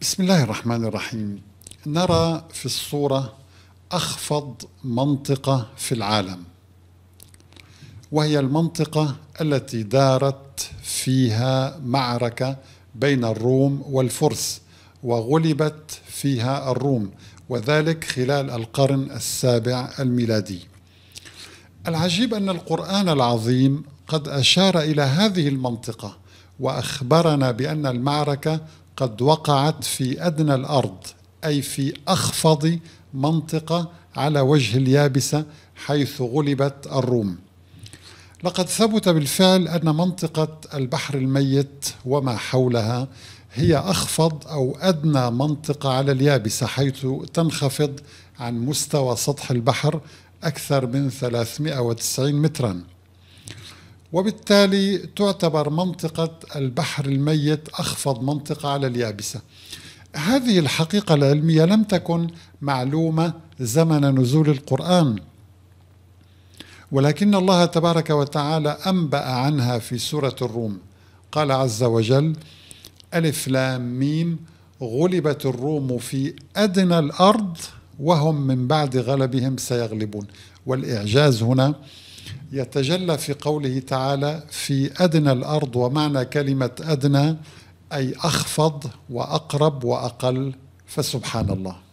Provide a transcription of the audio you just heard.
بسم الله الرحمن الرحيم نرى في الصورة أخفض منطقة في العالم وهي المنطقة التي دارت فيها معركة بين الروم والفرس وغلبت فيها الروم وذلك خلال القرن السابع الميلادي العجيب أن القرآن العظيم قد أشار إلى هذه المنطقة وأخبرنا بأن المعركة قد وقعت في أدنى الأرض أي في أخفض منطقة على وجه اليابسة حيث غلبت الروم لقد ثبت بالفعل أن منطقة البحر الميت وما حولها هي أخفض أو أدنى منطقة على اليابسة حيث تنخفض عن مستوى سطح البحر أكثر من 390 متراً وبالتالي تعتبر منطقة البحر الميت أخفض منطقة على اليابسة هذه الحقيقة العلمية لم تكن معلومة زمن نزول القرآن ولكن الله تبارك وتعالى أنبأ عنها في سورة الروم قال عز وجل ألف لام ميم غلبت الروم في أدنى الأرض وهم من بعد غلبهم سيغلبون والإعجاز هنا يتجلى في قوله تعالى في أدنى الأرض ومعنى كلمة أدنى أي أخفض وأقرب وأقل فسبحان الله